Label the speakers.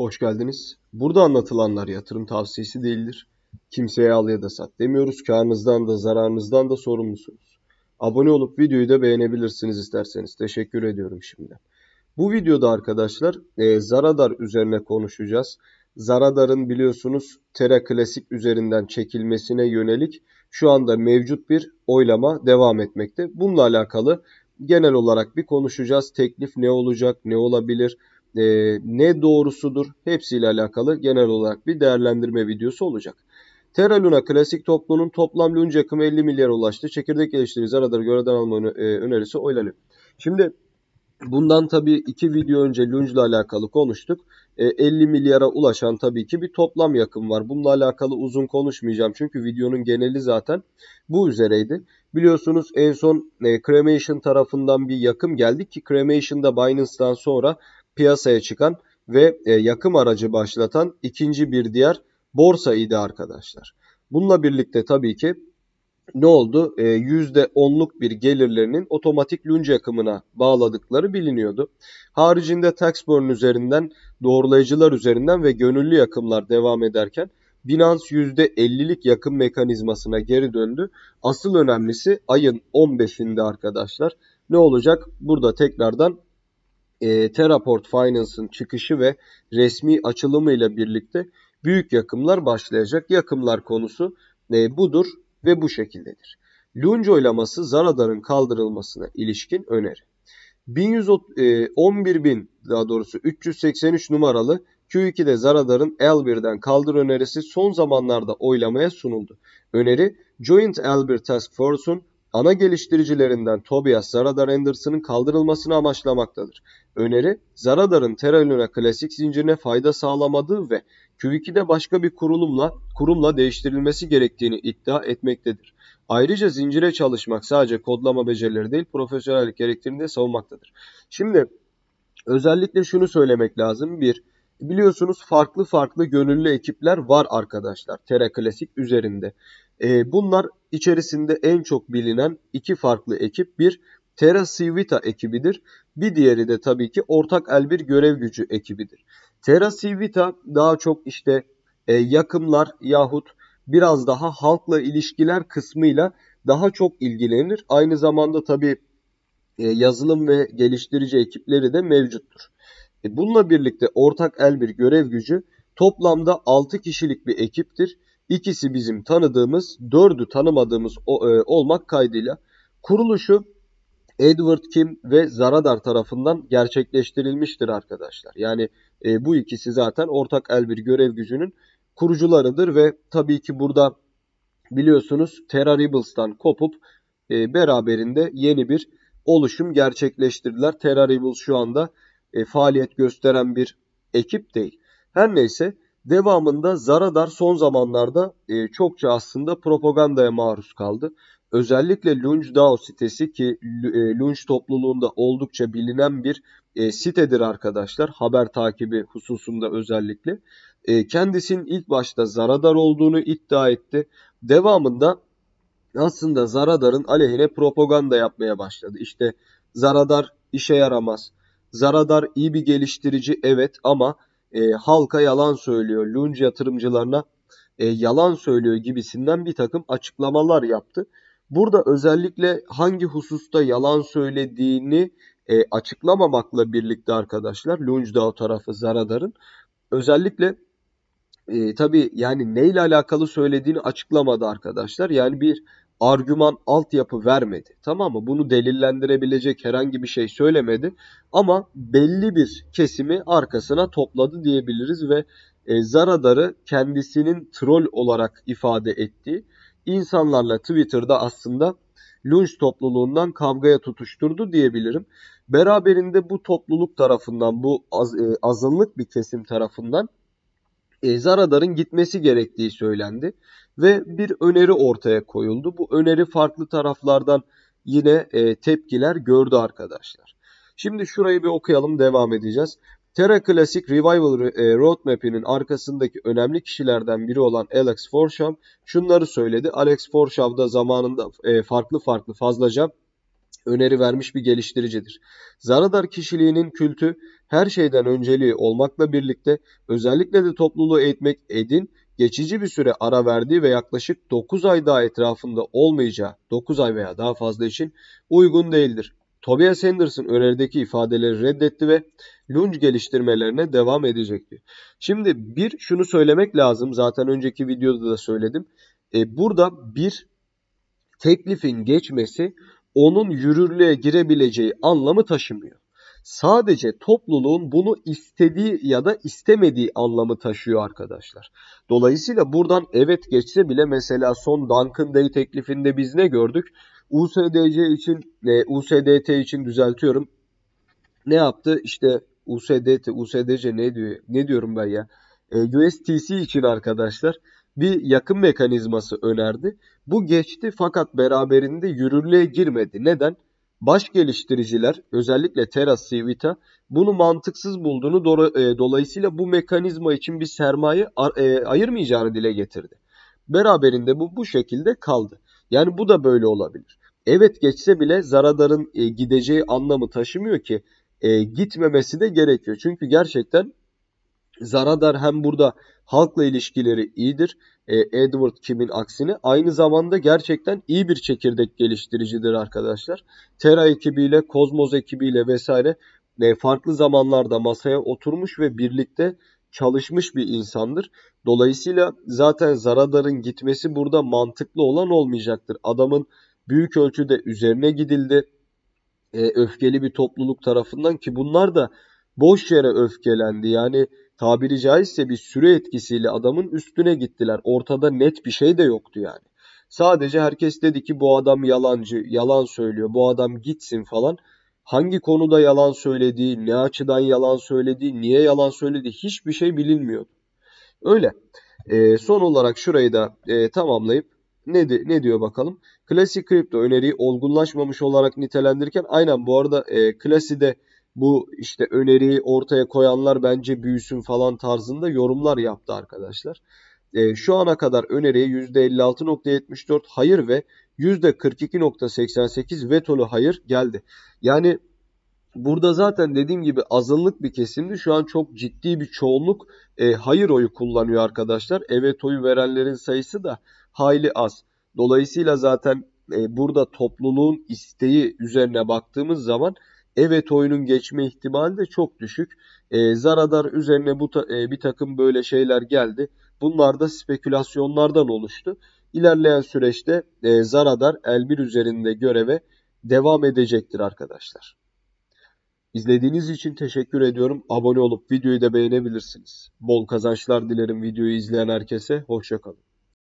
Speaker 1: Hoş geldiniz. Burada anlatılanlar yatırım tavsiyesi değildir. Kimseye al ya da sat demiyoruz. Karnınızdan da zararınızdan da sorumlusunuz. Abone olup videoyu da beğenebilirsiniz isterseniz. Teşekkür ediyorum şimdi. Bu videoda arkadaşlar e, Zaradar üzerine konuşacağız. Zaradar'ın biliyorsunuz Tera Klasik üzerinden çekilmesine yönelik şu anda mevcut bir oylama devam etmekte. Bununla alakalı genel olarak bir konuşacağız. Teklif ne olacak, ne olabilir, e, ne doğrusudur hepsiyle alakalı genel olarak bir değerlendirme videosu olacak. Terra Luna klasik topluluğunun toplam lunç yakımı 50 milyar ulaştı. Çekirdek eleştirisi aradır görevden alma e, önerisi oylanıyor. Şimdi bundan tabii iki video önce ile alakalı konuştuk. E, 50 milyara ulaşan tabii ki bir toplam yakım var. Bununla alakalı uzun konuşmayacağım çünkü videonun geneli zaten bu üzereydi. Biliyorsunuz en son e, Cremation tarafından bir yakım geldi ki Cremation'da Binance'dan sonra piyasaya çıkan ve e, yakım aracı başlatan ikinci bir diğer borsa idi arkadaşlar. Bununla birlikte tabii ki ne oldu? E, %10'luk bir gelirlerinin otomatik lunç yakımına bağladıkları biliniyordu. Haricinde tax üzerinden, doğrulayıcılar üzerinden ve gönüllü yakımlar devam ederken Binance %50'lik yakım mekanizmasına geri döndü. Asıl önemlisi ayın 15'inde arkadaşlar ne olacak? Burada tekrardan e, Teraport Finance'ın çıkışı ve resmi açılımıyla birlikte büyük yakımlar başlayacak. Yakımlar konusu e, budur ve bu şekildedir. Lunge oylaması Zaradar'ın kaldırılmasına ilişkin öneri. bin, e, daha doğrusu 383 numaralı Q2'de Zaradar'ın L1'den kaldır önerisi son zamanlarda oylamaya sunuldu. Öneri Joint l Task Force'un ana geliştiricilerinden Tobias Zaradar Anderson'ın kaldırılmasını amaçlamaktadır. Öneri, Zaradar'ın Terra Luna klasik zincirine fayda sağlamadığı ve Q2'de başka bir kurulumla kurumla değiştirilmesi gerektiğini iddia etmektedir. Ayrıca zincire çalışmak sadece kodlama becerileri değil profesyonellik gerektiğini de savunmaktadır. Şimdi özellikle şunu söylemek lazım. Bir, biliyorsunuz farklı farklı gönüllü ekipler var arkadaşlar Terra Klasik üzerinde. E, bunlar içerisinde en çok bilinen iki farklı ekip. Bir Terra Civita ekibidir. Bir diğeri de tabii ki ortak Elbir 1 görev gücü ekibidir. Terra Civita daha çok işte e, yakımlar yahut biraz daha halkla ilişkiler kısmıyla daha çok ilgilenir. Aynı zamanda tabii e, yazılım ve geliştirici ekipleri de mevcuttur. E, bununla birlikte ortak Elbir 1 görev gücü toplamda 6 kişilik bir ekiptir. İkisi bizim tanıdığımız, dördü tanımadığımız e, olmak kaydıyla kuruluşu Edward Kim ve Zaradar tarafından gerçekleştirilmiştir arkadaşlar. Yani e, bu ikisi zaten ortak el bir görev gücünün kurucularıdır ve tabii ki burada biliyorsunuz Terra Rebels'tan kopup e, beraberinde yeni bir oluşum gerçekleştirdiler. Terra Rebels şu anda e, faaliyet gösteren bir ekip değil. Her neyse Devamında Zaradar son zamanlarda e, çokça aslında propagandaya maruz kaldı. Özellikle LoungeDAO sitesi ki e, Lunge topluluğunda oldukça bilinen bir e, sitedir arkadaşlar. Haber takibi hususunda özellikle. E, kendisinin ilk başta Zaradar olduğunu iddia etti. Devamında aslında Zaradar'ın aleyhine propaganda yapmaya başladı. İşte Zaradar işe yaramaz. Zaradar iyi bir geliştirici evet ama e, halka yalan söylüyor, lunç yatırımcılarına e, yalan söylüyor gibisinden bir takım açıklamalar yaptı. Burada özellikle hangi hususta yalan söylediğini e, açıklamamakla birlikte arkadaşlar Lunjdao tarafı Zaradar'ın özellikle e, tabii yani neyle alakalı söylediğini açıklamadı arkadaşlar. Yani bir argüman altyapı vermedi. Tamam mı? Bunu delillendirebilecek herhangi bir şey söylemedi. Ama belli bir kesimi arkasına topladı diyebiliriz ve e, Zaradar'ı kendisinin troll olarak ifade ettiği insanlarla Twitter'da aslında Lunch topluluğundan kavgaya tutuşturdu diyebilirim. Beraberinde bu topluluk tarafından, bu az, e, azınlık bir kesim tarafından e, Zaradar'ın gitmesi gerektiği söylendi ve bir öneri ortaya koyuldu. Bu öneri farklı taraflardan yine e, tepkiler gördü arkadaşlar. Şimdi şurayı bir okuyalım devam edeceğiz. Terra Classic Revival e, Roadmap'inin arkasındaki önemli kişilerden biri olan Alex Forshaw şunları söyledi. Alex Forshaw da zamanında e, farklı farklı fazlaca öneri vermiş bir geliştiricidir. Zaradar kişiliğinin kültü her şeyden önceliği olmakla birlikte özellikle de topluluğu eğitmek edin geçici bir süre ara verdiği ve yaklaşık 9 ay daha etrafında olmayacağı 9 ay veya daha fazla için uygun değildir. Tobias Henderson önerideki ifadeleri reddetti ve Lunge geliştirmelerine devam edecekti. Şimdi bir şunu söylemek lazım. Zaten önceki videoda da söyledim. E, burada bir teklifin geçmesi onun yürürlüğe girebileceği anlamı taşımıyor. Sadece topluluğun bunu istediği ya da istemediği anlamı taşıyor arkadaşlar. Dolayısıyla buradan evet geçse bile mesela son Duncan Day teklifinde biz ne gördük? USDC için, e, USDT için düzeltiyorum. Ne yaptı? İşte USDT, USDC ne diyor? Ne diyorum ben ya? E, USTC için arkadaşlar bir yakın mekanizması önerdi. Bu geçti fakat beraberinde yürürlüğe girmedi. Neden? Baş geliştiriciler özellikle Terra Civita bunu mantıksız bulduğunu e, dolayısıyla bu mekanizma için bir sermaye e, ayırmayacağını dile getirdi. Beraberinde bu bu şekilde kaldı. Yani bu da böyle olabilir. Evet geçse bile Zaradar'ın e, gideceği anlamı taşımıyor ki e, gitmemesi de gerekiyor. Çünkü gerçekten Zaradar hem burada halkla ilişkileri iyidir. E, Edward Kim'in aksine. Aynı zamanda gerçekten iyi bir çekirdek geliştiricidir arkadaşlar. Terra ekibiyle, Kozmos ekibiyle vesaire e, farklı zamanlarda masaya oturmuş ve birlikte çalışmış bir insandır. Dolayısıyla zaten Zaradar'ın gitmesi burada mantıklı olan olmayacaktır. Adamın büyük ölçüde üzerine gidildi. E, öfkeli bir topluluk tarafından ki bunlar da boş yere öfkelendi. Yani tabiri caizse bir süre etkisiyle adamın üstüne gittiler. Ortada net bir şey de yoktu yani. Sadece herkes dedi ki bu adam yalancı, yalan söylüyor, bu adam gitsin falan. Hangi konuda yalan söylediği, ne açıdan yalan söylediği, niye yalan söylediği hiçbir şey bilinmiyordu. Öyle. E, son olarak şurayı da e, tamamlayıp ne, de, ne diyor bakalım. Klasik kripto öneriyi olgunlaşmamış olarak nitelendirirken aynen bu arada e, de bu işte öneriyi ortaya koyanlar bence büyüsün falan tarzında yorumlar yaptı arkadaşlar. E, şu ana kadar öneriye %56.74 hayır ve %42.88 vetolu hayır geldi. Yani burada zaten dediğim gibi azınlık bir kesimdi. Şu an çok ciddi bir çoğunluk e, hayır oyu kullanıyor arkadaşlar. Evet oyu verenlerin sayısı da hayli az. Dolayısıyla zaten e, burada topluluğun isteği üzerine baktığımız zaman evet oyunun geçme ihtimali de çok düşük. E, Zaradar üzerine bu ta, e, bir takım böyle şeyler geldi. Bunlar da spekülasyonlardan oluştu. İlerleyen süreçte e, Zaradar Elbir üzerinde göreve devam edecektir arkadaşlar. İzlediğiniz için teşekkür ediyorum. Abone olup videoyu da beğenebilirsiniz. Bol kazançlar dilerim videoyu izleyen herkese. Hoşçakalın.